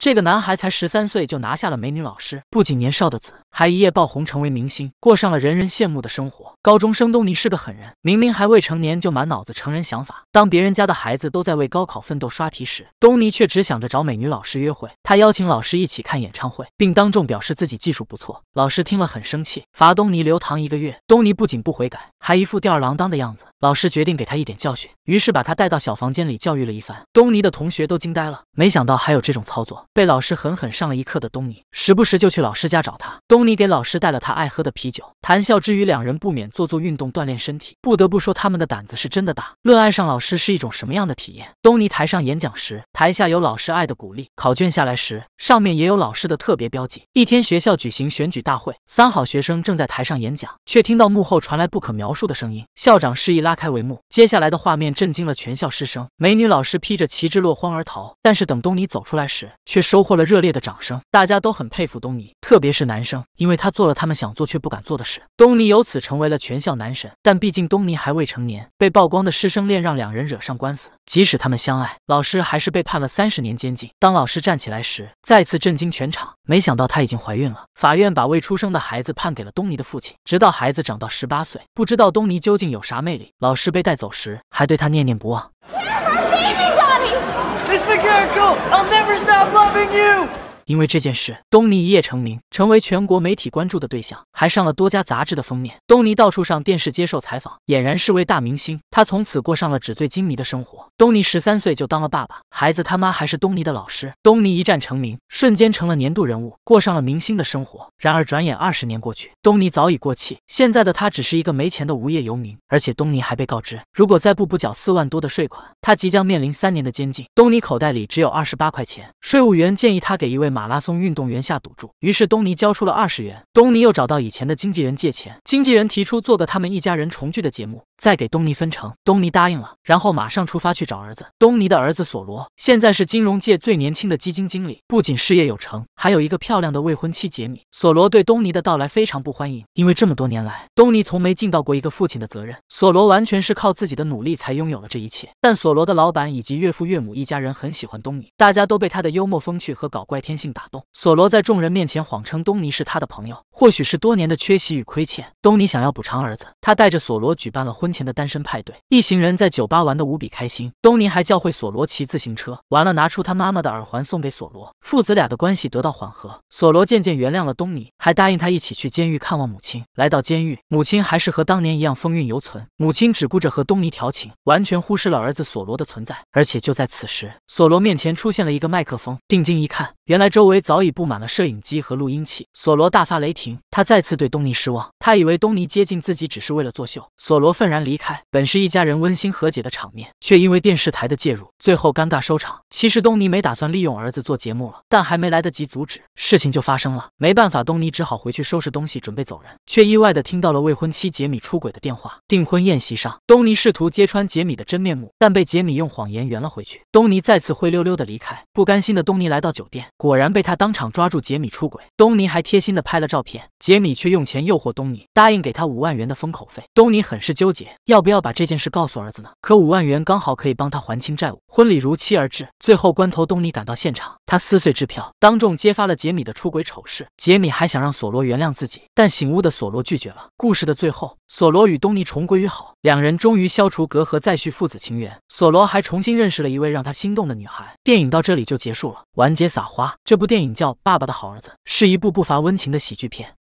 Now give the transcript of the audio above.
这个男孩才十三岁就拿下了美女老师，不仅年少的子，还一夜爆红成为明星，过上了人人羡慕的生活。高中生东尼是个狠人，明明还未成年就满脑子成人想法。当别人家的孩子都在为高考奋斗刷题时，东尼却只想着找美女老师约会。他邀请老师一起看演唱会，并当众表示自己技术不错。老师听了很生气，罚东尼留堂一个月。东尼不仅不悔改，还一副吊儿郎当的样子。老师决定给他一点教训，于是把他带到小房间里教育了一番。东尼的同学都惊呆了，没想到还有这种操作。被老师狠狠上了一课的东尼，时不时就去老师家找他。东尼给老师带了他爱喝的啤酒，谈笑之余，两人不免做做运动锻炼身体。不得不说，他们的胆子是真的大。论爱上老师是一种什么样的体验？东尼台上演讲时，台下有老师爱的鼓励；考卷下来时，上面也有老师的特别标记。一天，学校举行选举大会，三好学生正在台上演讲，却听到幕后传来不可描述的声音。校长示意拉。拉开帷幕，接下来的画面震惊了全校师生。美女老师披着旗帜落荒而逃，但是等东尼走出来时，却收获了热烈的掌声。大家都很佩服东尼。特别是男生，因为他做了他们想做却不敢做的事。东尼由此成为了全校男神，但毕竟东尼还未成年，被曝光的师生恋让两人惹上官司。即使他们相爱，老师还是被判了三十年监禁。当老师站起来时，再次震惊全场。没想到她已经怀孕了，法院把未出生的孩子判给了东尼的父亲，直到孩子长到十八岁。不知道东尼究竟有啥魅力，老师被带走时还对他念念不忘。d o n n it's magical. I'll never stop loving you. 因为这件事，东尼一夜成名，成为全国媒体关注的对象，还上了多家杂志的封面。东尼到处上电视接受采访，俨然是位大明星。他从此过上了纸醉金迷的生活。东尼十三岁就当了爸爸，孩子他妈还是东尼的老师。东尼一战成名，瞬间成了年度人物，过上了明星的生活。然而，转眼二十年过去，东尼早已过气。现在的他只是一个没钱的无业游民，而且东尼还被告知，如果再不补缴四万多的税款，他即将面临三年的监禁。东尼口袋里只有二十八块钱，税务员建议他给一位马。马拉松运动员下赌注，于是东尼交出了二十元。东尼又找到以前的经纪人借钱，经纪人提出做个他们一家人重聚的节目，再给东尼分成。东尼答应了，然后马上出发去找儿子。东尼的儿子索罗现在是金融界最年轻的基金经理，不仅事业有成，还有一个漂亮的未婚妻杰米。索罗对东尼的到来非常不欢迎，因为这么多年来，东尼从没尽到过一个父亲的责任。索罗完全是靠自己的努力才拥有了这一切。但索罗的老板以及岳父岳母一家人很喜欢东尼，大家都被他的幽默风趣和搞怪天性打动，索罗在众人面前谎称东尼是他的朋友。或许是多年的缺席与亏欠，东尼想要补偿儿子，他带着索罗举办了婚前的单身派对。一行人在酒吧玩得无比开心，东尼还教会索罗骑自行车。完了，拿出他妈妈的耳环送给索罗，父子俩的关系得到缓和。索罗渐渐原谅了东尼，还答应他一起去监狱看望母亲。来到监狱，母亲还是和当年一样风韵犹存。母亲只顾着和东尼调情，完全忽视了儿子索罗的存在。而且就在此时，索罗面前出现了一个麦克风，定睛一看。原来周围早已布满了摄影机和录音器，索罗大发雷霆，他再次对东尼失望。他以为东尼接近自己只是为了作秀，索罗愤然离开。本是一家人温馨和解的场面，却因为电视台的介入，最后尴尬收场。其实东尼没打算利用儿子做节目了，但还没来得及阻止，事情就发生了。没办法，东尼只好回去收拾东西，准备走人，却意外的听到了未婚妻杰米出轨的电话。订婚宴席上，东尼试图揭穿杰米的真面目，但被杰米用谎言圆了回去。东尼再次灰溜溜的离开，不甘心的东尼来到酒店。果然被他当场抓住，杰米出轨。东尼还贴心的拍了照片，杰米却用钱诱惑东尼，答应给他五万元的封口费。东尼很是纠结，要不要把这件事告诉儿子呢？可五万元刚好可以帮他还清债务。婚礼如期而至，最后关头，东尼赶到现场，他撕碎支票，当众揭发了杰米的出轨丑事。杰米还想让索罗原谅自己，但醒悟的索罗拒绝了。故事的最后。索罗与东尼重归于好，两人终于消除隔阂，再续父子情缘。索罗还重新认识了一位让他心动的女孩。电影到这里就结束了，完结撒花。这部电影叫《爸爸的好儿子》，是一部不乏温情的喜剧片。